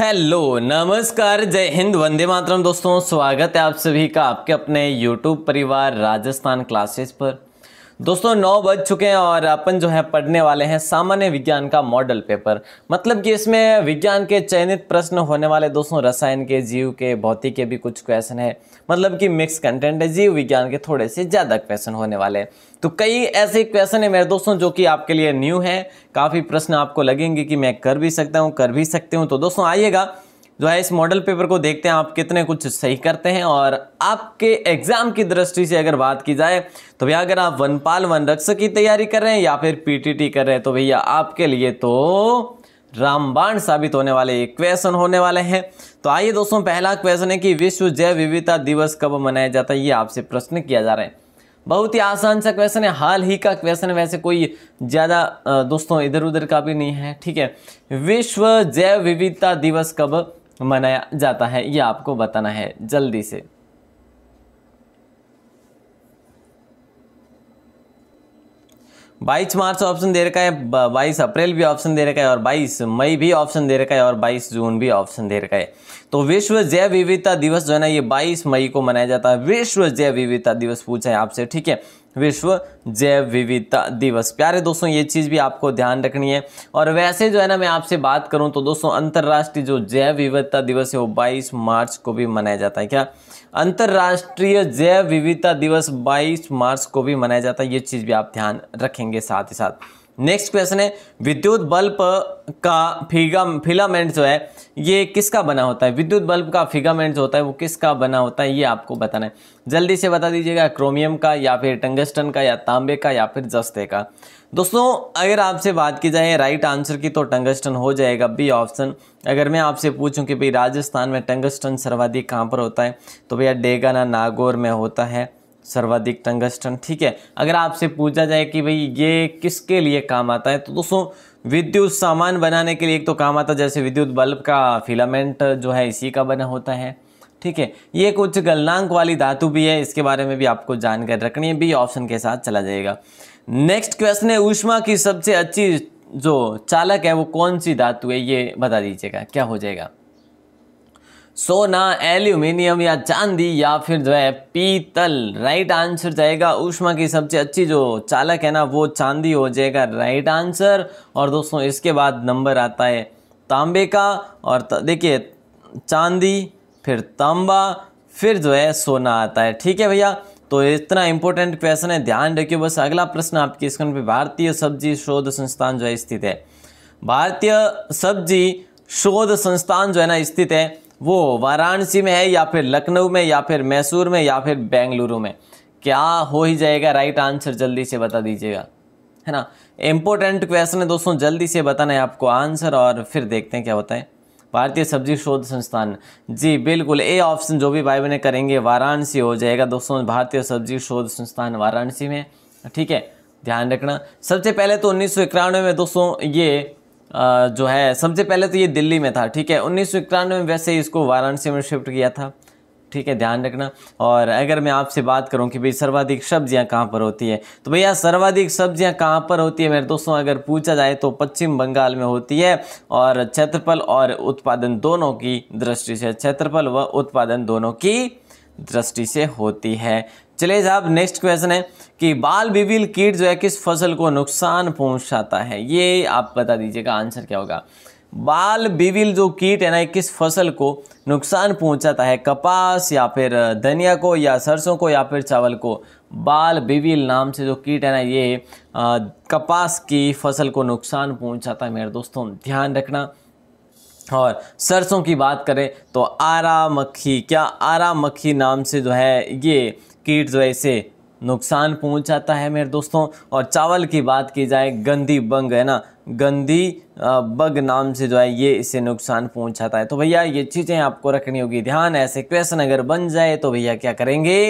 hello नमस्कार जय हिंद वंदे मातरम दोस्तों स्वागत है आप सभी का आपके अपने यूट्यूब परिवार राजस्थान क्लासेस पर दोस्तों नौ बज चुके हैं और अपन जो है पढ़ने वाले हैं सामान्य विज्ञान का मॉडल पेपर मतलब कि इसमें विज्ञान के चयनित प्रश्न होने वाले दोस्तों रसायन के जीव के भौतिक के भी कुछ क्वेश्चन है मतलब कि मिक्स कंटेंट है जीव विज्ञान के थोड़े से ज़्यादा क्वेश्चन होने वाले हैं तो कई ऐसे क्वेश्चन है मेरे दोस्तों जो कि आपके लिए न्यू है काफ़ी प्रश्न आपको लगेंगे कि मैं कर भी सकता हूँ कर भी सकते हूँ तो दोस्तों आइएगा जो है इस मॉडल पेपर को देखते हैं आप कितने कुछ सही करते हैं और आपके एग्जाम की दृष्टि से अगर बात की जाए तो भैया अगर आप वनपाल वन रक्षक की तैयारी कर रहे हैं या फिर पीटीटी कर रहे हैं तो भैया आपके लिए तो रामबाण साबित होने वाले ये क्वेश्चन होने वाले हैं तो आइए दोस्तों पहला क्वेश्चन है कि विश्व जैव विविधता दिवस कब मनाया जाता है ये आपसे प्रश्न किया जा रहा है बहुत ही आसान सा क्वेश्चन है हाल ही का क्वेश्चन वैसे कोई ज़्यादा दोस्तों इधर उधर का भी नहीं है ठीक है विश्व जैव विविधता दिवस कब मनाया जाता है ये आपको बताना है जल्दी से बाईस मार्च ऑप्शन दे रखा है बाईस अप्रैल भी ऑप्शन दे रखा है और बाईस मई भी ऑप्शन दे रखा है और बाईस जून भी ऑप्शन दे रखा है तो विश्व जैव विविधता दिवस जो है ना ये बाईस मई को मनाया जाता है विश्व जैव विविधता दिवस पूछा है आपसे ठीक है विश्व जैव विविधता दिवस प्यारे दोस्तों ये चीज़ भी आपको ध्यान रखनी है और वैसे जो है ना मैं आपसे बात करूं तो दोस्तों अंतर्राष्ट्रीय जो जैव विविधता दिवस है वो 22 मार्च को भी मनाया जाता है क्या अंतर्राष्ट्रीय जैव विविधता दिवस 22 मार्च को भी मनाया जाता है ये चीज़ भी आप ध्यान रखेंगे साथ ही साथ नेक्स्ट क्वेश्चन है विद्युत बल्ब का फिगा फिलामेंट जो है ये किसका बना होता है विद्युत बल्ब का फिगामेंट जो होता है वो किसका बना होता है ये आपको बताना है जल्दी से बता दीजिएगा क्रोमियम का या फिर टंगस्टन का या तांबे का या फिर जस्ते का दोस्तों अगर आपसे बात की जाए राइट आंसर की तो टंगस्टन हो जाएगा बी ऑप्शन अगर मैं आपसे पूछूं कि भाई राजस्थान में टंगस्टन सर्वाधिक कहाँ पर होता है तो भैया डेगाना नागौर में होता है सर्वाधिक टंगस्टन ठीक है अगर आपसे पूछा जाए कि भाई ये किसके लिए काम आता है तो दोस्तों विद्युत सामान बनाने के लिए एक तो काम आता है जैसे विद्युत बल्ब का फिलामेंट जो है इसी का बना होता है ठीक है ये कुछ गलनांक वाली धातु भी है इसके बारे में भी आपको जानकारी रखनी है बी ऑप्शन के साथ चला जाएगा नेक्स्ट क्वेश्चन है ऊष्मा की सबसे अच्छी जो चालक है वो कौन सी धातु है ये बता दीजिएगा क्या हो जाएगा सोना एल्यूमिनियम या चांदी या फिर जो है पीतल राइट आंसर जाएगा ऊष्मा की सबसे अच्छी जो चालक है ना वो चांदी हो जाएगा राइट आंसर और दोस्तों इसके बाद नंबर आता है तांबे का और देखिए चांदी फिर तांबा फिर जो है सोना आता है ठीक है भैया तो इतना इंपॉर्टेंट क्वेश्चन है ध्यान रखिए बस अगला प्रश्न आपकी स्क्रीन पर भारतीय सब्जी शोध संस्थान जो है स्थित है भारतीय सब्जी शोध संस्थान जो है ना स्थित है वो वाराणसी में है या फिर लखनऊ में या फिर मैसूर में या फिर बेंगलुरु में क्या हो ही जाएगा राइट आंसर जल्दी से बता दीजिएगा है ना इम्पोर्टेंट क्वेश्चन है दोस्तों जल्दी से बताना है आपको आंसर और फिर देखते हैं क्या होता है भारतीय सब्जी शोध संस्थान जी बिल्कुल ए ऑप्शन जो भी भाई बने करेंगे वाराणसी हो जाएगा दोस्तों भारतीय सब्जी शोध संस्थान वाराणसी में ठीक है ध्यान रखना सबसे पहले तो उन्नीस में दोस्तों ये जो है सबसे पहले तो ये दिल्ली में था ठीक है उन्नीस में वैसे ही इसको वाराणसी में शिफ्ट किया था ठीक है ध्यान रखना और अगर मैं आपसे बात करूं कि भाई सर्वाधिक सब्जियां कहां पर होती है तो भैया सर्वाधिक सब्जियां कहां पर होती है मेरे दोस्तों अगर पूछा जाए तो पश्चिम बंगाल में होती है और क्षेत्रफल और उत्पादन दोनों की दृष्टि से क्षेत्रफल व उत्पादन दोनों की दृष्टि से होती है चलिए साहब नेक्स्ट क्वेश्चन है कि बाल बिविल कीट जो है किस फसल को नुकसान पहुंचाता है ये आप बता दीजिएगा आंसर क्या होगा बाल बिविल जो कीट है ना किस फसल को नुकसान पहुंचाता है कपास या फिर धनिया को या सरसों को या फिर चावल को बाल बिविल नाम से जो कीट है ना ये आ, कपास की फसल को नुकसान पहुंचाता है मेरे दोस्तों ध्यान रखना और सरसों की बात करें तो आरा मक्खी क्या आरा मक्खी नाम से जो है ये कीट जो है इसे नुकसान पहुंचाता है मेरे दोस्तों और चावल की बात की जाए गंदी बंग है ना गंदी बग नाम से जो है ये इसे नुकसान पहुंचाता है तो भैया ये चीज़ें आपको रखनी होगी ध्यान ऐसे क्वेश्चन अगर बन जाए तो भैया क्या करेंगे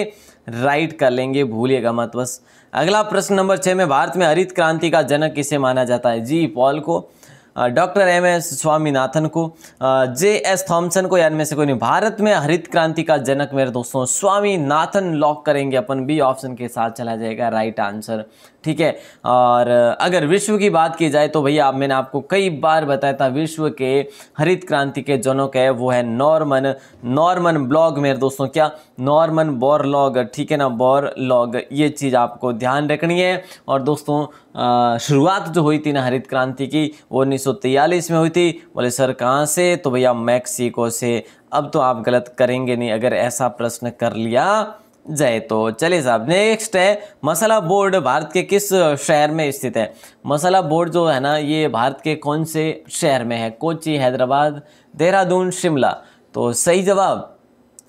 राइट कर लेंगे भूलिएगा मत बस अगला प्रश्न नंबर छः में भारत में हरित क्रांति का जनक किसे माना जाता है जी पॉल को डॉक्टर एम एस स्वामीनाथन को जे एस थॉम्सन को यानी में से कोई नहीं भारत में हरित क्रांति का जनक मेरे दोस्तों स्वामीनाथन लॉक करेंगे अपन बी ऑप्शन के साथ चला जाएगा राइट आंसर ठीक है और अगर विश्व की बात की जाए तो भैया आप मैंने आपको कई बार बताया था विश्व के हरित क्रांति के जनक है वो है नॉर्मन नॉर्मन ब्लॉग मेरे दोस्तों क्या नॉर्मन बोर लॉग ठीक है ना बोर लॉग ये चीज़ आपको ध्यान रखनी है और दोस्तों शुरुआत जो हुई थी ना हरित क्रांति की वो उन्नीस में हुई थी बोले सर कहाँ से तो भैया मैक्सिको से अब तो आप गलत करेंगे नहीं अगर ऐसा प्रश्न कर लिया जाए तो चलिए साहब नेक्स्ट है मसाला बोर्ड भारत के किस शहर में स्थित है मसाला बोर्ड जो है ना ये भारत के कौन से शहर में है कोची हैदराबाद देहरादून शिमला तो सही जवाब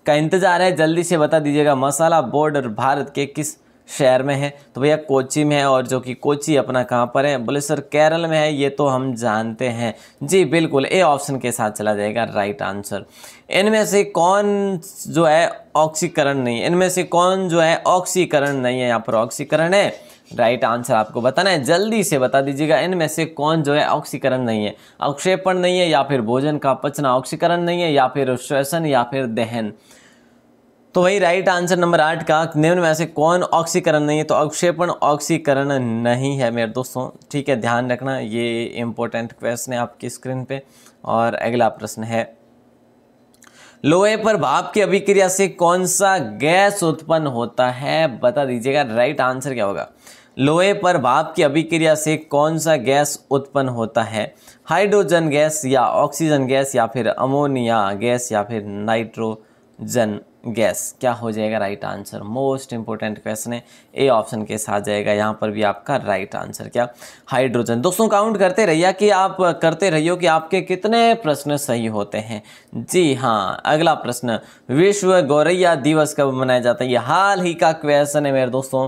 का इंतजार है जल्दी से बता दीजिएगा मसाला बोर्ड भारत के किस शहर में है तो भैया कोची में है और जो कि कोची अपना कहाँ पर है बोले सर केरल में है ये तो हम जानते हैं जी बिल्कुल ए ऑप्शन के साथ चला जाएगा राइट आंसर इनमें से कौन जो है ऑक्सीकरण नहीं इनमें से कौन जो है ऑक्सीकरण नहीं है यहाँ पर ऑक्सीकरण है राइट आंसर आपको बताना है जल्दी से बता दीजिएगा इनमें से कौन जो है ऑक्सीकरण नहीं है अक्षेपण नहीं है या फिर भोजन का पचना ऑक्सीकरण नहीं है या फिर श्वसन या फिर दहन तो वही राइट आंसर नंबर आठ का निम्न में से कौन ऑक्सीकरण नहीं है तो अवक्षेपण ऑक्सीकरण नहीं है मेरे दोस्तों ठीक है ध्यान रखना ये इंपॉर्टेंट क्वेश्चन है आपकी स्क्रीन पे और अगला प्रश्न है लोहे पर भाप की अभिक्रिया से कौन सा गैस उत्पन्न होता है बता दीजिएगा राइट आंसर क्या होगा लोहे पर भाप की अभिक्रिया से कौन सा गैस उत्पन्न होता है हाइड्रोजन गैस या ऑक्सीजन गैस या फिर अमोनिया गैस या फिर नाइट्रोजन गैस क्या हो जाएगा right answer most important question है ए ऑप्शन के साथ जाएगा यहाँ पर भी आपका राइट आंसर क्या हाइड्रोजन दोस्तों काउंट करते रहिए कि आप करते रहियो कि आपके कितने प्रश्न सही होते हैं जी हाँ अगला प्रश्न विश्व गौरैया दिवस कब मनाया जाता है ये हाल ही का क्वेश्चन है मेरे दोस्तों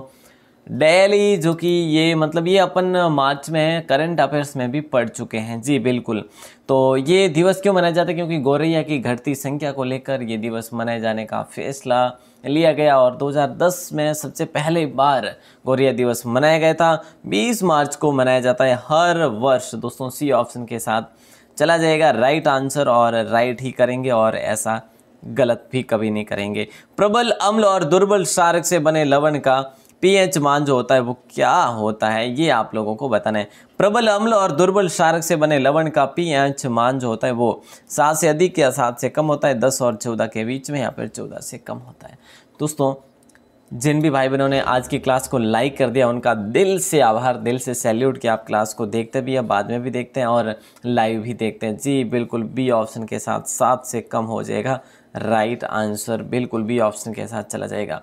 डेली जो कि ये मतलब ये अपन मार्च में करंट अफेयर्स में भी पढ़ चुके हैं जी बिल्कुल तो ये दिवस क्यों मनाया जाता है क्योंकि गौरैया की घटती संख्या को लेकर ये दिवस मनाए जाने का फैसला लिया गया और 2010 में सबसे पहले बार गौरैया दिवस मनाया गया था 20 मार्च को मनाया जाता है हर वर्ष दोस्तों सी ऑप्शन के साथ चला जाएगा राइट आंसर और राइट ही करेंगे और ऐसा गलत भी कभी नहीं करेंगे प्रबल अम्ल और दुर्बल शारक से बने लवण का पीएच मान जो होता है वो क्या होता है ये आप लोगों को बताना है प्रबल अम्ल और दुर्बल शारक से बने लवण का पीएच मान जो होता है वो सात से अधिक या सात से कम होता है दस और चौदह के बीच में या फिर चौदह से कम होता है दोस्तों जिन भी भाई बहनों ने आज की क्लास को लाइक कर दिया उनका दिल से आभार दिल से सैल्यूट कि आप क्लास को देखते भी हैं बाद में भी देखते हैं और लाइव भी देखते हैं जी बिल्कुल बी ऑप्शन के साथ सात से कम हो जाएगा राइट आंसर बिल्कुल बी ऑप्शन के साथ चला जाएगा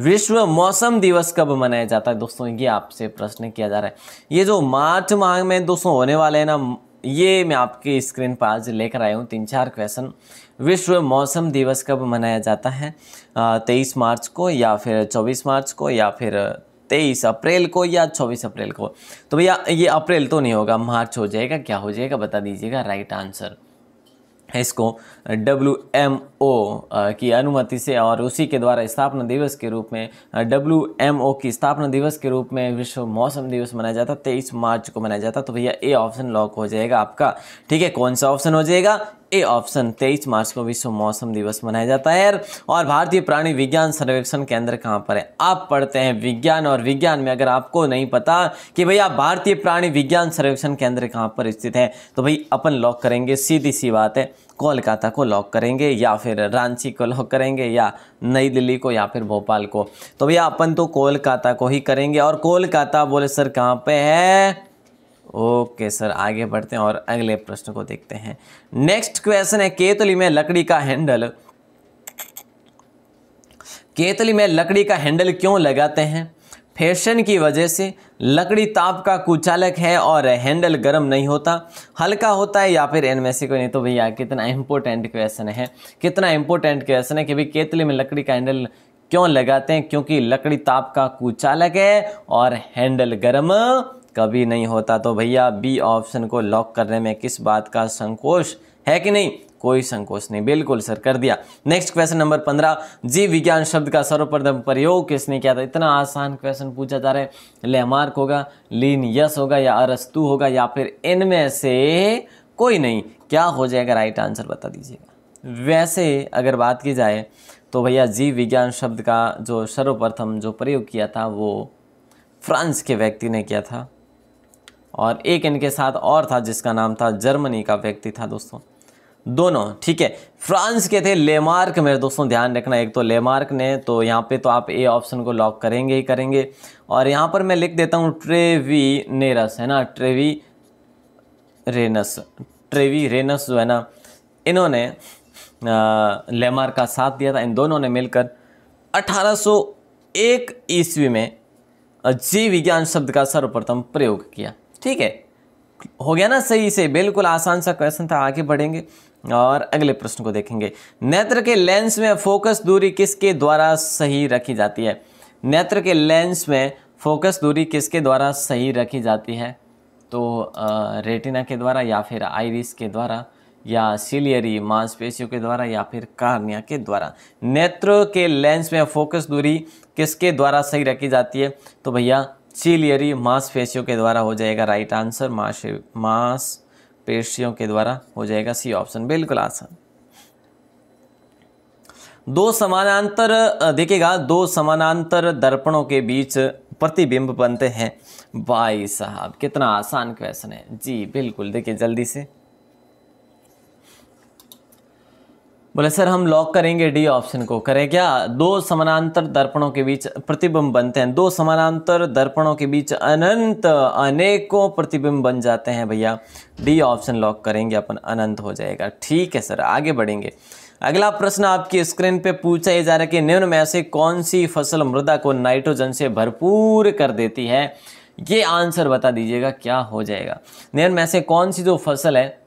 विश्व मौसम दिवस कब मनाया जाता है दोस्तों ये आपसे प्रश्न किया जा रहा है ये जो मार्च माह में दोस्तों होने वाले हैं ना ये मैं आपके स्क्रीन पर आज लेकर आया हूँ तीन चार क्वेश्चन विश्व मौसम दिवस कब मनाया जाता है तेईस मार्च को या फिर चौबीस मार्च को या फिर तेईस अप्रैल को या चौबीस अप्रैल को तो भैया ये अप्रैल तो नहीं होगा मार्च हो जाएगा क्या हो जाएगा बता दीजिएगा राइट आंसर इसको डब्ल्यू एम ओ की अनुमति से और उसी के द्वारा स्थापना दिवस के रूप में डब्ल्यू एम ओ की स्थापना दिवस के रूप में विश्व मौसम दिवस मनाया जाता है तेईस मार्च को मनाया जाता तो भैया ए ऑप्शन लॉक हो जाएगा आपका ठीक है कौन सा ऑप्शन हो जाएगा ए ऑप्शन तेईस मार्च को विश्व मौसम दिवस मनाया जाता है और भारतीय प्राणी विज्ञान सर्वेक्षण केंद्र कहाँ पर है आप पढ़ते हैं विज्ञान और विज्ञान में अगर आपको नहीं पता कि भैया भारतीय प्राणी विज्ञान सर्वेक्षण केंद्र कहाँ पर स्थित है तो भाई अपन लॉक करेंगे सीधी सी बात है कोलकाता को लॉक करेंगे या फिर रांची को लॉक करेंगे या नई दिल्ली को या फिर भोपाल को तो भैया अपन तो कोलकाता को ही करेंगे और कोलकाता बोले सर कहाँ पे है ओके सर आगे बढ़ते हैं और अगले प्रश्न को देखते हैं नेक्स्ट क्वेश्चन है केतली में लकड़ी का हैंडल केतली में लकड़ी का हैंडल क्यों लगाते हैं फैशन की वजह से लकड़ी ताप का कुचालक है और हैंडल गर्म नहीं होता हल्का होता है या फिर इनमें से कोई नहीं तो भैया कितना इम्पोर्टेंट क्वेश्चन है कितना इम्पोर्टेंट क्वेश्चन है कि भाई केतली में लकड़ी का हैंडल क्यों लगाते हैं क्योंकि लकड़ी ताप का कुचालक है और हैंडल गर्म कभी नहीं होता तो भैया बी ऑप्शन को लॉक करने में किस बात का संकोच है कि नहीं कोई संकोच नहीं बिल्कुल सर कर दिया नेक्स्ट क्वेश्चन नंबर पंद्रह जीव विज्ञान शब्द का सर्वप्रथम प्रयोग किसने किया था इतना आसान क्वेश्चन पूछा जा रहा है लेमार्क होगा लीन यस होगा या अरस्तु होगा या फिर इनमें से कोई नहीं क्या हो जाएगा राइट आंसर बता दीजिएगा वैसे अगर बात की जाए तो भैया जीव विज्ञान शब्द का जो सर्वप्रथम जो प्रयोग किया था वो फ्रांस के व्यक्ति ने किया था और एक इनके साथ और था जिसका नाम था जर्मनी का व्यक्ति था दोस्तों दोनों ठीक है फ्रांस के थे लेमार्क मेरे दोस्तों ध्यान रखना एक तो लेमार्क ने तो यहाँ पे तो आप ए ऑप्शन को लॉक करेंगे ही करेंगे और यहाँ पर मैं लिख देता हूँ ट्रेवी नेरस है ना ट्रेवी रेनस ट्रेवी रेनस जो है ना इन्होंने लेमार्क का साथ दिया था इन दोनों ने मिलकर 1801 ईस्वी में जीव विज्ञान शब्द का सर्वप्रथम प्रयोग किया ठीक है हो गया ना सही से बिल्कुल आसान सा क्वेश्चन था आगे बढ़ेंगे और अगले प्रश्न को देखेंगे नेत्र के लेंस में फोकस दूरी किसके द्वारा सही रखी जाती है नेत्र के लेंस में फोकस दूरी किसके द्वारा सही रखी जाती है तो आ, रेटिना के द्वारा या फिर आइरिस के द्वारा या सिलियरी मांसपेशियों के द्वारा या फिर कार्निया के द्वारा नेत्र के लेंस में फोकस दूरी किसके द्वारा सही रखी जाती है तो भैया सिलियरी मांसपेशियों के द्वारा हो जाएगा राइट आंसर मांस मांस पेशियों के द्वारा हो जाएगा सी ऑप्शन बिल्कुल आसान दो समानांतर देखिएगा दो समानांतर दर्पणों के बीच प्रतिबिंब बनते हैं भाई साहब कितना आसान क्वेश्चन है जी बिल्कुल देखिए जल्दी से बोले सर हम लॉक करेंगे डी ऑप्शन को करें क्या दो समानांतर दर्पणों के बीच प्रतिबिंब बनते हैं दो समानांतर दर्पणों के बीच अनंत अनेकों प्रतिबिंब बन जाते हैं भैया डी ऑप्शन लॉक करेंगे अपन अनंत हो जाएगा ठीक है सर आगे बढ़ेंगे अगला प्रश्न आपकी स्क्रीन पे पूछा जा रहा है कि निम्न में से कौन सी फसल मृदा को नाइट्रोजन से भरपूर कर देती है ये आंसर बता दीजिएगा क्या हो जाएगा निम्न में से कौन सी जो फसल है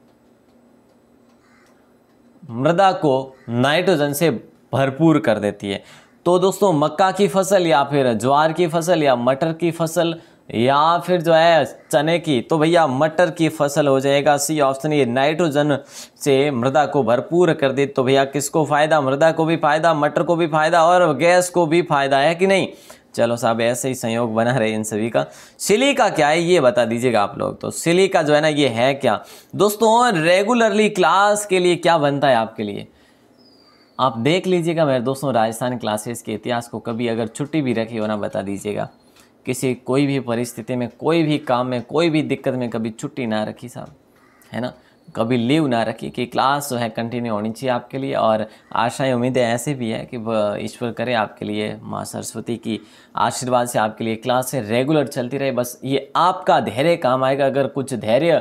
मृदा को नाइट्रोजन से भरपूर कर देती है तो दोस्तों मक्का की फसल या फिर ज्वार की फसल या मटर की फसल या फिर जो है चने की तो भैया मटर की फसल हो जाएगा सी ऑप्शन ये नाइट्रोजन से मृदा को भरपूर कर दे तो भैया किसको फ़ायदा मृदा को भी फ़ायदा मटर को भी फ़ायदा और गैस को भी फ़ायदा है कि नहीं चलो साहब ऐसे ही संयोग बना रहे इन सभी का सिली का क्या है ये बता दीजिएगा आप लोग तो सिली का जो है ना ये है क्या दोस्तों रेगुलरली क्लास के लिए क्या बनता है आपके लिए आप देख लीजिएगा मेरे दोस्तों राजस्थान क्लासेस के इतिहास को कभी अगर छुट्टी भी रखी हो ना बता दीजिएगा किसी कोई भी परिस्थिति में कोई भी काम में कोई भी दिक्कत में कभी छुट्टी ना रखी साहब है ना कभी लीव ना रखी कि क्लास जो है कंटिन्यू होनी चाहिए आपके लिए और आशाएं उम्मीदें ऐसे भी है कि ईश्वर करे आपके लिए माँ सरस्वती की आशीर्वाद से आपके लिए क्लासें रेगुलर चलती रहे बस ये आपका धैर्य काम आएगा अगर कुछ धैर्य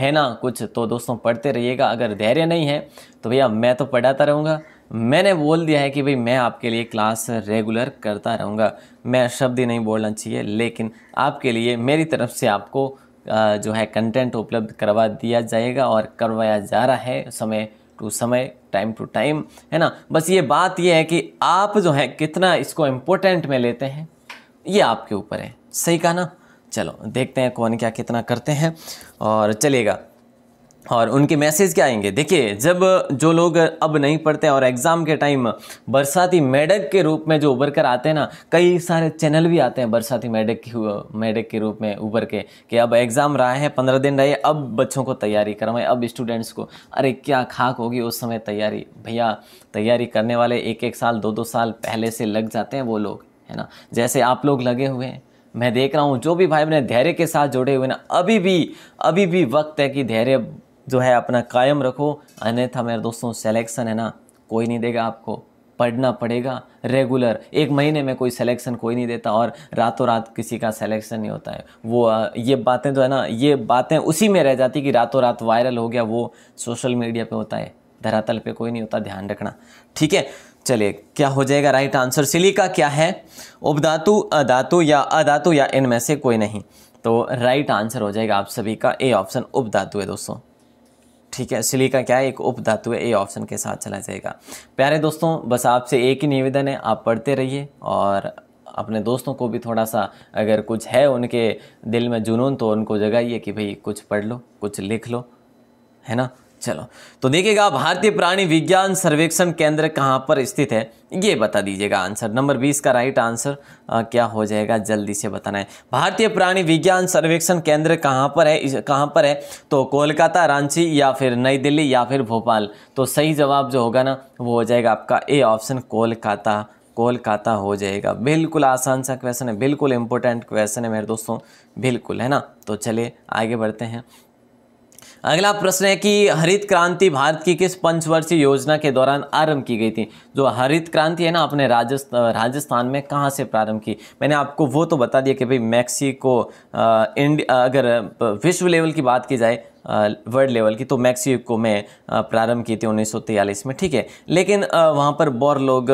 है ना कुछ तो दोस्तों पढ़ते रहिएगा अगर धैर्य नहीं है तो भैया मैं तो पढ़ाता रहूँगा मैंने बोल दिया है कि भाई मैं आपके लिए क्लास रेगुलर करता रहूँगा मैं शब्द ही नहीं बोलना चाहिए लेकिन आपके लिए मेरी तरफ से आपको जो है कंटेंट उपलब्ध करवा दिया जाएगा और करवाया जा रहा है समय टू समय टाइम टू टाइम है ना बस ये बात ये है कि आप जो है कितना इसको इम्पोर्टेंट में लेते हैं ये आपके ऊपर है सही कहा ना चलो देखते हैं कौन क्या कितना करते हैं और चलेगा और उनके मैसेज क्या आएंगे देखिए जब जो लोग अब नहीं पढ़ते और एग्ज़ाम के टाइम बरसाती मेडक के रूप में जो उभर कर आते हैं ना कई सारे चैनल भी आते हैं बरसाती मेडक के मेडक के रूप में उभर के कि अब एग्ज़ाम रहा है पंद्रह दिन रहे अब बच्चों को तैयारी करवाएं अब स्टूडेंट्स को अरे क्या खाक होगी उस समय तैयारी भैया तैयारी करने वाले एक एक साल दो दो साल पहले से लग जाते हैं वो लोग है ना जैसे आप लोग लगे हुए हैं मैं देख रहा हूँ जो भी भाई बहने धैर्य के साथ जुड़े हुए ना अभी भी अभी भी वक्त है कि धैर्य जो है अपना कायम रखो अन्यथा तो मेरे दोस्तों सेलेक्शन है ना कोई नहीं देगा आपको पढ़ना पड़ेगा रेगुलर एक महीने में कोई सिलेक्शन कोई नहीं देता और रातों रात किसी का सिलेक्शन नहीं होता है वो ये बातें तो है ना ये बातें उसी में रह जाती कि रातों रात वायरल हो गया वो सोशल मीडिया पे होता है धरातल पे कोई नहीं होता ध्यान रखना ठीक है चलिए क्या हो जाएगा राइट आंसर सिलिका क्या है उपधातु अधातु या अधातु या इनमें से कोई नहीं तो राइट आंसर हो जाएगा आप सभी का ए ऑप्शन उपधातु है दोस्तों ठीक है सिलिका क्या है एक उप धातु है ए ऑप्शन के साथ चला जाएगा प्यारे दोस्तों बस आपसे एक ही निवेदन है आप पढ़ते रहिए और अपने दोस्तों को भी थोड़ा सा अगर कुछ है उनके दिल में जुनून तो उनको जगाइए कि भाई कुछ पढ़ लो कुछ लिख लो है ना चलो तो देखिएगा भारतीय प्राणी विज्ञान सर्वेक्षण केंद्र कहाँ पर स्थित है ये बता दीजिएगा आंसर नंबर बीस का राइट आंसर आ, क्या हो जाएगा जल्दी से बताना है भारतीय प्राणी विज्ञान सर्वेक्षण केंद्र कहाँ पर है कहाँ पर है तो कोलकाता रांची या फिर नई दिल्ली या फिर भोपाल तो सही जवाब जो होगा ना वो हो जाएगा आपका ए ऑप्शन कोलकाता कोलकाता हो जाएगा बिल्कुल आसान सा क्वेश्चन है बिल्कुल इंपॉर्टेंट क्वेश्चन है मेरे दोस्तों बिल्कुल है ना तो चलिए आगे बढ़ते हैं अगला प्रश्न है कि हरित क्रांति भारत की किस पंचवर्षीय योजना के दौरान आरंभ की गई थी जो हरित क्रांति है ना आपने राजस्थान राजस्थान में कहाँ से प्रारंभ की मैंने आपको वो तो बता दिया कि भाई मैक्सिको इंडिया अगर विश्व लेवल की बात की जाए वर्ल्ड लेवल की तो मैक्स को मैं प्रारंभ की थी उन्नीस में ठीक है लेकिन वहाँ पर बौर लोग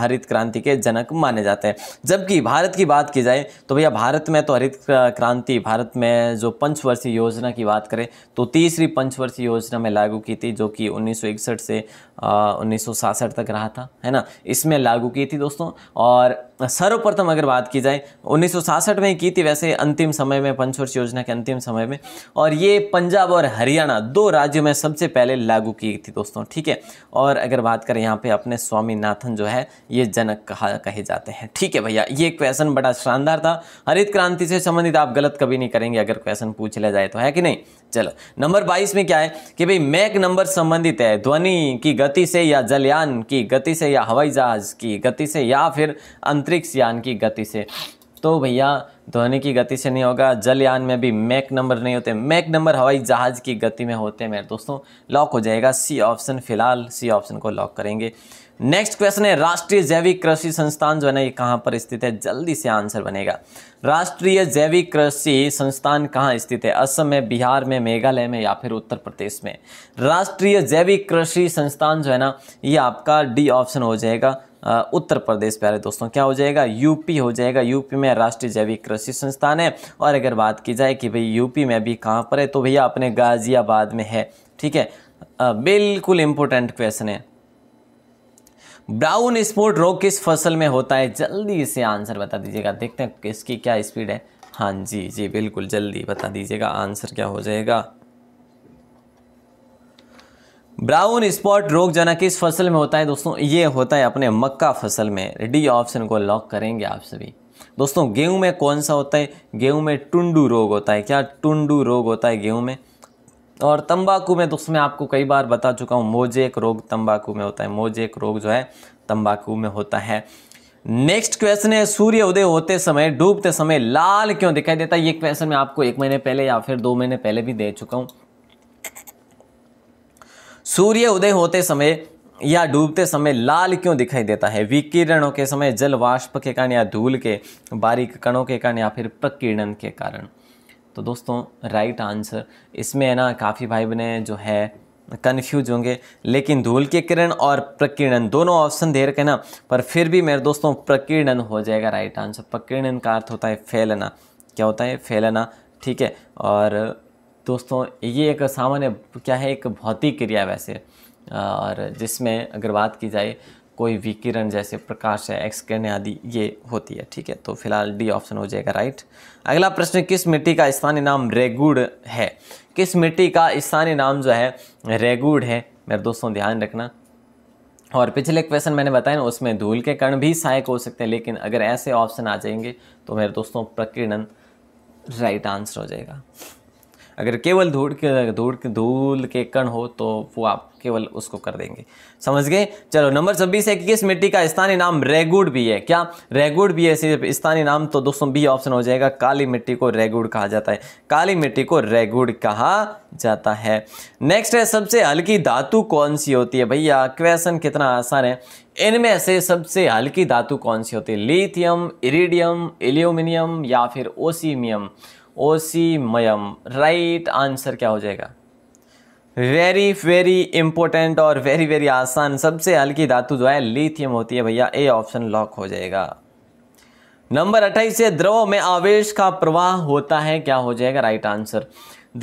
हरित क्रांति के जनक माने जाते हैं जबकि भारत की बात की जाए तो भैया भारत में तो हरित क्रांति भारत में जो पंचवर्षीय योजना की बात करें तो तीसरी पंचवर्षीय योजना में लागू की थी जो कि उन्नीस से उन्नीस तक रहा था है ना इसमें लागू की थी दोस्तों और सर्वप्रथम अगर बात की जाए 1966 में की थी वैसे अंतिम समय में पंचवर्ष योजना के अंतिम समय में और ये पंजाब और हरियाणा दो राज्यों में सबसे पहले लागू की थी दोस्तों ठीक है और अगर बात करें यहाँ पे अपने स्वामीनाथन जो है ये जनक कहा कहे जाते हैं ठीक है भैया ये क्वेश्चन बड़ा शानदार था हरित क्रांति से संबंधित आप गलत कभी नहीं करेंगे अगर क्वेश्चन पूछ लिया जाए तो है कि नहीं चलो नंबर बाईस में क्या है कि भाई मैक नंबर संबंधित है ध्वनि की गति से या जलयान की गति से या हवाई जहाज की गति से या फिर अंतरिक्ष अंतरिक्ष यान की गति से तो भैया ध्वनि की गति से नहीं होगा जलयान में भी मैक नंबर नहीं होते मैक नंबर हवाई जहाज़ की गति में होते हैं मेरे दोस्तों लॉक हो जाएगा सी ऑप्शन फिलहाल सी ऑप्शन को लॉक करेंगे नेक्स्ट क्वेश्चन है राष्ट्रीय जैविक कृषि संस्थान जो है ना ये कहाँ पर स्थित है जल्दी से आंसर बनेगा राष्ट्रीय जैविक कृषि संस्थान कहाँ स्थित है असम में बिहार में मेघालय में या फिर उत्तर प्रदेश में राष्ट्रीय जैविक कृषि संस्थान जो है ना ये आपका डी ऑप्शन हो जाएगा उत्तर प्रदेश प्यारे दोस्तों क्या हो जाएगा यूपी हो जाएगा यूपी में राष्ट्रीय जैविक कृषि संस्थान है और अगर बात की जाए कि भाई यूपी में अभी कहाँ पर है तो भैया अपने गाजियाबाद में है ठीक है बिल्कुल इंपॉर्टेंट क्वेश्चन है ब्राउन स्पोर्ट रोग किस फसल में होता है जल्दी से आंसर बता दीजिएगा देखते हैं किसकी क्या स्पीड है हाँ जी जी बिल्कुल जल्दी बता दीजिएगा आंसर क्या हो जाएगा ब्राउन स्पॉट रोग जाना किस फसल में होता है दोस्तों ये होता है अपने मक्का फसल में डी ऑप्शन को लॉक करेंगे आप सभी दोस्तों गेहूं में कौन सा होता है गेहूं में टुंडू रोग होता है क्या टुंडू रोग होता है गेहूं में और तंबाकू में दोस्तों मैं आपको कई बार बता चुका हूँ मोजेक रोग तंबाकू में होता है मोजेक रोग जो है तंबाकू में होता है नेक्स्ट क्वेश्चन है सूर्य उदय होते समय डूबते समय लाल क्यों दिखाई देता है ये क्वेश्चन मैं आपको एक महीने पहले या फिर दो महीने पहले भी दे चुका हूँ सूर्य उदय होते समय या डूबते समय लाल क्यों दिखाई देता है विकिरणों के समय जल वाष्प के कारण या धूल के बारीक कणों के कारण या फिर प्रकीर्णन के कारण तो दोस्तों राइट आंसर इसमें है ना काफ़ी भाई बने जो है कन्फ्यूज होंगे लेकिन धूल के किरण और प्रकीर्णन दोनों ऑप्शन दे रखे ना पर फिर भी मेरे दोस्तों प्रकीर्णन हो जाएगा राइट आंसर प्रकीर्णन का अर्थ होता है फैलना क्या होता है फैलना ठीक है और दोस्तों ये एक सामान्य क्या है एक भौतिक क्रिया वैसे और जिसमें अगर बात की जाए कोई विकिरण जैसे प्रकाश है एक्स किरण आदि ये होती है ठीक है तो फिलहाल डी ऑप्शन हो जाएगा राइट अगला प्रश्न किस मिट्टी का स्थानीय नाम रेगुड़ है किस मिट्टी का स्थानीय नाम जो है रेगुड़ है मेरे दोस्तों ध्यान रखना और पिछले क्वेश्चन मैंने बताया ना उसमें धूल के कण भी सहायक हो सकते हैं लेकिन अगर ऐसे ऑप्शन आ जाएंगे तो मेरे दोस्तों प्रकीर्णन राइट आंसर हो जाएगा अगर केवल धूल के धूल के धूल के कण हो तो वो आप केवल उसको कर देंगे समझ गए चलो नंबर छब्बीस है कि किस मिट्टी का स्थानीय नाम रेगुड़ भी है क्या रेगुड़ भी है स्थानीय नाम तो दोस्तों बी ऑप्शन हो जाएगा काली मिट्टी को रेगुड़ कहा जाता है काली मिट्टी को रेगुड़ कहा जाता है नेक्स्ट है सबसे हल्की धातु कौन सी होती है भैया क्वेश्चन कितना आसान है इनमें से सबसे हल्की धातु कौन सी होती है लिथियम इरिडियम एल्यूमिनियम या फिर ओसीमियम मयम राइट आंसर क्या हो जाएगा वेरी वेरी इंपॉर्टेंट और वेरी वेरी आसान सबसे हल्की धातु जो है लिथियम होती है भैया ए ऑप्शन लॉक हो जाएगा नंबर अट्ठाईस से द्रवों में आवेश का प्रवाह होता है क्या हो जाएगा राइट आंसर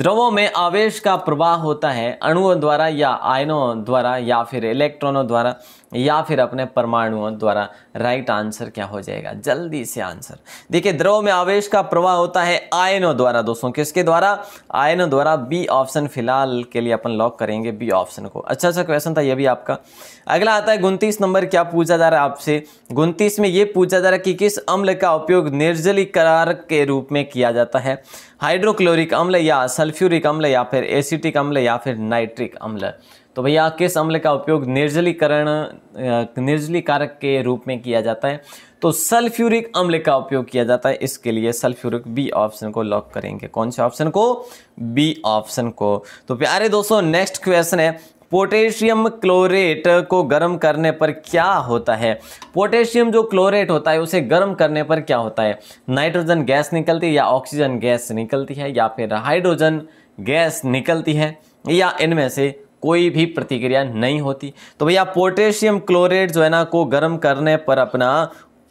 द्रवों में आवेश का प्रवाह होता है अणुओं द्वारा या आयनों द्वारा या फिर इलेक्ट्रॉनों द्वारा या फिर अपने परमाणुओं द्वारा राइट आंसर क्या हो जाएगा जल्दी से आंसर देखिए द्रव में आवेश का प्रवाह होता है आयनों द्वारा दोस्तों किसके द्वारा आयनों द्वारा बी ऑप्शन फिलहाल के लिए अपन लॉक करेंगे बी ऑप्शन को अच्छा अच्छा क्वेश्चन था यह भी आपका अगला आता है उनतीस नंबर क्या पूछा जा रहा है आपसे उनतीस में ये पूछा जा रहा है कि किस अम्ल का उपयोग निर्जलीकारक के रूप में किया जाता है हाइड्रोक्लोरिक अम्ल या सल्फ्यूरिक अम्ल या फिर एसिटिक अम्ल या फिर नाइट्रिक अम्ल तो भैया किस अम्ल का उपयोग निर्जलीकरण निर्जलीकारक के रूप में किया जाता है तो सल्फ्यूरिक अम्ल का उपयोग किया जाता है इसके लिए सल्फ्यूरिक बी ऑप्शन को लॉक करेंगे कौन से ऑप्शन को बी ऑप्शन को तो प्यारे दोस्तों नेक्स्ट क्वेश्चन है पोटेशियम क्लोरेट को गर्म करने पर क्या होता है पोटेशियम जो क्लोरेट होता है उसे गर्म करने पर क्या होता है नाइट्रोजन गैस निकलती है या ऑक्सीजन गैस निकलती है या फिर हाइड्रोजन गैस निकलती है या इनमें से कोई भी प्रतिक्रिया नहीं होती तो भैया पोटेशियम क्लोरेट जो है ना को गर्म करने पर अपना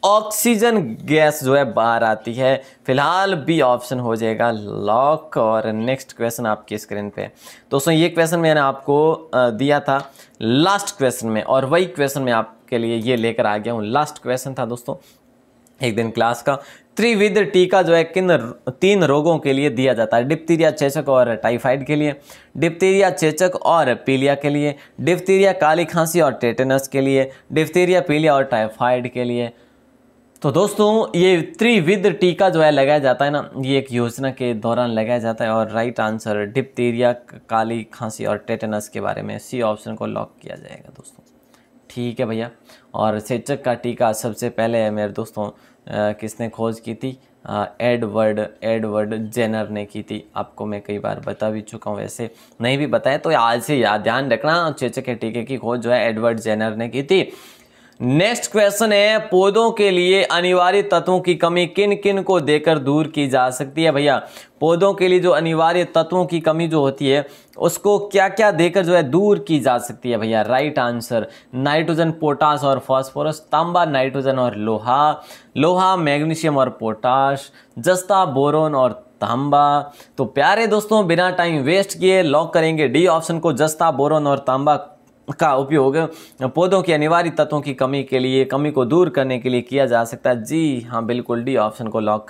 ऑक्सीजन गैस जो है बाहर आती है फिलहाल बी ऑप्शन हो जाएगा लॉक और नेक्स्ट क्वेश्चन आपकी स्क्रीन पे दोस्तों ये क्वेश्चन मैंने आपको दिया था लास्ट क्वेश्चन में और वही क्वेश्चन में आपके लिए ये लेकर आ गया हूँ लास्ट क्वेश्चन था दोस्तों एक दिन क्लास का त्रिविध टीका जो है किन तीन रोगों के लिए दिया जाता है डिप्थीरिया चेचक और टाइफाइड के लिए डिप्टीरिया चेचक और पीलिया के लिए डिप्थीरिया काली खांसी और टेटेनस के लिए डिप्थीरिया पीलिया और टाइफाइड के लिए तो दोस्तों ये त्रिविध टीका जो है लगाया जाता है ना ये एक योजना के दौरान लगाया जाता है और राइट आंसर डिप्टीरिया काली खांसी और टेटनस के बारे में सी ऑप्शन को लॉक किया जाएगा दोस्तों ठीक है भैया और सेचक का टीका सबसे पहले है मेरे दोस्तों किसने खोज की थी एडवर्ड एडवर्ड जेनर ने की थी आपको मैं कई बार बता भी चुका हूँ वैसे नहीं भी बताया तो आज से याद ध्यान रखना चेचक के टीके की खोज जो है एडवर्ड जेनर ने की थी नेक्स्ट क्वेश्चन है पौधों के लिए अनिवार्य तत्वों की कमी किन किन को देकर दूर की जा सकती है भैया पौधों के लिए जो अनिवार्य तत्वों की कमी जो होती है उसको क्या क्या देकर जो है दूर की जा सकती है भैया राइट आंसर नाइट्रोजन पोटास और फास्फोरस तांबा नाइट्रोजन और लोहा लोहा मैग्नीशियम और पोटास जस्ता बोरोन और तांबा तो प्यारे दोस्तों बिना टाइम वेस्ट किए लॉक करेंगे डी ऑप्शन को जस्ता बोरोन और तांबा का उपयोग पौधों की अनिवार्य तत्वों की कमी के लिए कमी को दूर करने के लिए किया जा सकता है जी हाँ बिल्कुल डी ऑप्शन को लॉक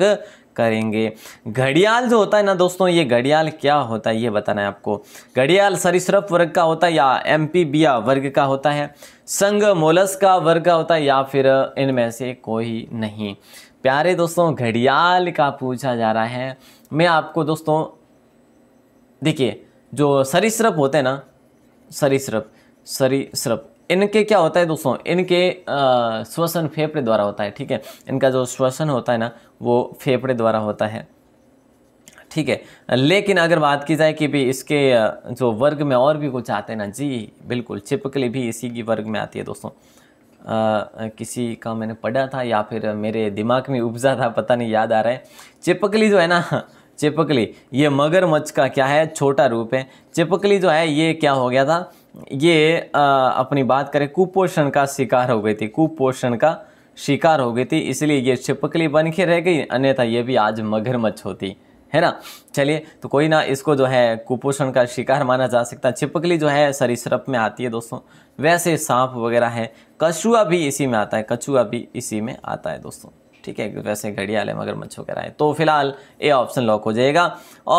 करेंगे घड़ियाल जो होता है ना दोस्तों ये घड़ियाल क्या होता है ये बताना है आपको घड़ियाल सरिसप वर्ग का होता है या एम वर्ग का होता है संग मोलस का वर्ग का होता है या फिर इनमें से कोई नहीं प्यारे दोस्तों घड़ियाल का पूछा जा रहा है मैं आपको दोस्तों देखिए जो सरिसप होते हैं ना सरिसप सरी सरप इनके क्या होता है दोस्तों इनके श्वसन फेफड़े द्वारा होता है ठीक है इनका जो श्वसन होता है ना वो फेफड़े द्वारा होता है ठीक है लेकिन अगर बात की जाए कि भी इसके जो वर्ग में और भी कुछ आते हैं ना जी बिल्कुल चिपकली भी इसी की वर्ग में आती है दोस्तों आ, किसी का मैंने पढ़ा था या फिर मेरे दिमाग में उपजा था पता नहीं याद आ रहा है चिपकली जो है ना चिपकली ये मगरमच्छ का क्या है छोटा रूप है चिपकली जो है ये क्या हो गया था ये आ, अपनी बात करें कुपोषण का शिकार हो गई थी कुपोषण का शिकार हो गई थी इसलिए ये छिपकली बन के रह गई अन्यथा ये भी आज मगरमच्छ होती है ना चलिए तो कोई ना इसको जो है कुपोषण का शिकार माना जा सकता है छिपकली जो है सरीसृप में आती है दोस्तों वैसे सांप वगैरह है कछुआ भी इसी में आता है कछुआ भी इसी में आता है दोस्तों ठीक है वैसे घड़ियाल है मगरमच्छ वगैरह है तो फिलहाल ए ऑप्शन लॉक हो जाएगा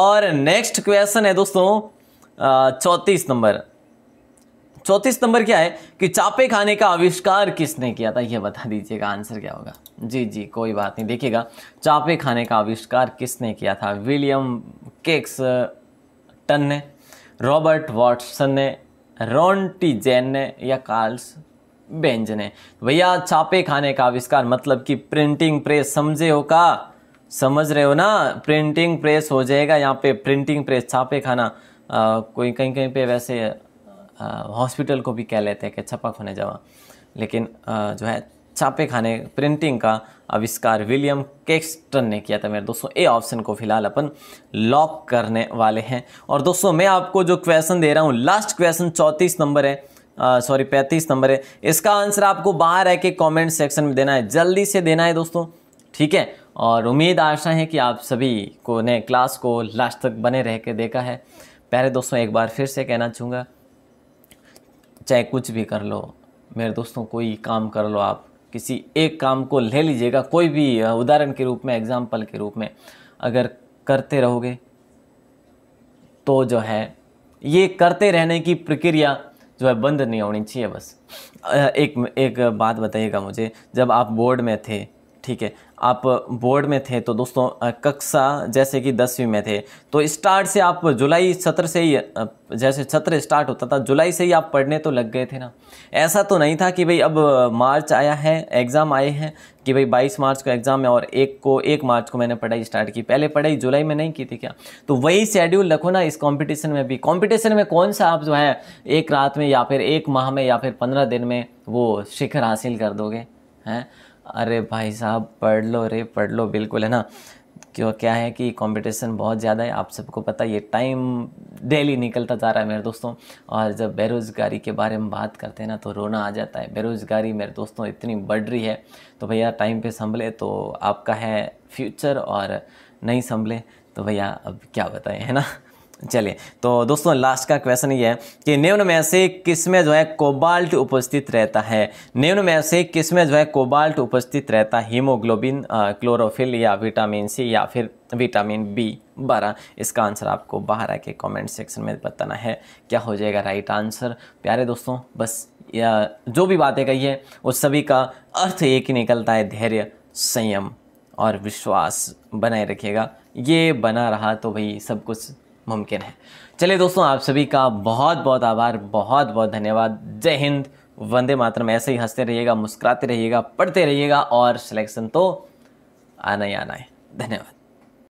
और नेक्स्ट क्वेश्चन है दोस्तों चौंतीस नंबर चौतीस नंबर क्या है कि चापे खाने का आविष्कार किसने किया था यह बता दीजिएगा आंसर क्या होगा जी जी कोई बात नहीं देखिएगा चापे खाने का आविष्कार किसने किया था विलियम केक्स टन ने रॉबर्ट वॉटसन ने रॉन्टी जैन ने या कार्ल्स बेंज ने तो भैया चापे खाने का आविष्कार मतलब कि प्रिंटिंग प्रेस समझे हो का समझ रहे हो ना प्रिंटिंग प्रेस हो जाएगा यहाँ पे प्रिंटिंग प्रेस छापे खाना आ, कोई कहीं कहीं पे वैसे हॉस्पिटल को भी कह लेते हैं कि छपा खोने जावा लेकिन आ, जो है छापे खाने प्रिंटिंग का आविष्कार विलियम केक्सटन ने किया था मेरे दोस्तों ए ऑप्शन को फिलहाल अपन लॉक करने वाले हैं और दोस्तों मैं आपको जो क्वेश्चन दे रहा हूँ लास्ट क्वेश्चन चौंतीस नंबर है सॉरी पैंतीस नंबर है इसका आंसर आपको बाहर है कि कॉमेंट सेक्शन में देना है जल्दी से देना है दोस्तों ठीक है और उम्मीद आशा है कि आप सभी को ने क्लास को लास्ट तक बने रह के देखा है पहले दोस्तों एक बार फिर से कहना चाहूँगा चाहे कुछ भी कर लो मेरे दोस्तों कोई काम कर लो आप किसी एक काम को ले लीजिएगा कोई भी उदाहरण के रूप में एग्ज़ाम्पल के रूप में अगर करते रहोगे तो जो है ये करते रहने की प्रक्रिया जो है बंद नहीं होनी चाहिए बस एक एक बात बताइएगा मुझे जब आप बोर्ड में थे ठीक है आप बोर्ड में थे तो दोस्तों कक्षा जैसे कि दसवीं में थे तो स्टार्ट से आप जुलाई सत्र से ही जैसे सत्र स्टार्ट होता था जुलाई से ही आप पढ़ने तो लग गए थे ना ऐसा तो नहीं था कि भाई अब मार्च आया है एग्ज़ाम आए हैं कि भाई बाईस मार्च को एग्ज़ाम है और एक को एक मार्च को मैंने पढ़ाई स्टार्ट की पहले पढ़ाई जुलाई में नहीं की थी क्या तो वही शेड्यूल रखो ना इस कॉम्पिटिशन में भी कॉम्पिटिशन में कौन सा आप जो है एक रात में या फिर एक माह में या फिर पंद्रह दिन में वो शिखर हासिल कर दोगे हैं अरे भाई साहब पढ़ लो रे पढ़ लो बिल्कुल है ना क्यों क्या है कि कंपटीशन बहुत ज़्यादा है आप सबको पता है ये टाइम डेली निकलता जा रहा है मेरे दोस्तों और जब बेरोज़गारी के बारे में बात करते हैं ना तो रोना आ जाता है बेरोज़गारी मेरे दोस्तों इतनी बढ़ रही है तो भैया टाइम पे संभले तो आपका है फ्यूचर और नहीं संभले तो भैया अब क्या बताएं है ना चलिए तो दोस्तों लास्ट का क्वेश्चन ये है कि निम्न में से किस में जो है कोबाल्ट उपस्थित रहता है निम्न में से किस में जो है कोबाल्ट उपस्थित रहता है हीमोग्लोबिन क्लोरोफिल या विटामिन सी या फिर विटामिन बी बारह इसका आंसर आपको बाहर आके कमेंट सेक्शन में बताना है क्या हो जाएगा राइट आंसर प्यारे दोस्तों बस या जो भी बातें कही है उस सभी का अर्थ एक ही निकलता है धैर्य संयम और विश्वास बनाए रखिएगा ये बना रहा तो भाई सब कुछ मुमकिन है चलिए दोस्तों आप सभी का बहुत बहुत आभार बहुत बहुत धन्यवाद जय हिंद वंदे मातरम ऐसे ही हंसते रहिएगा मुस्कुराते रहिएगा पढ़ते रहिएगा और सिलेक्शन तो आना ही आना है धन्यवाद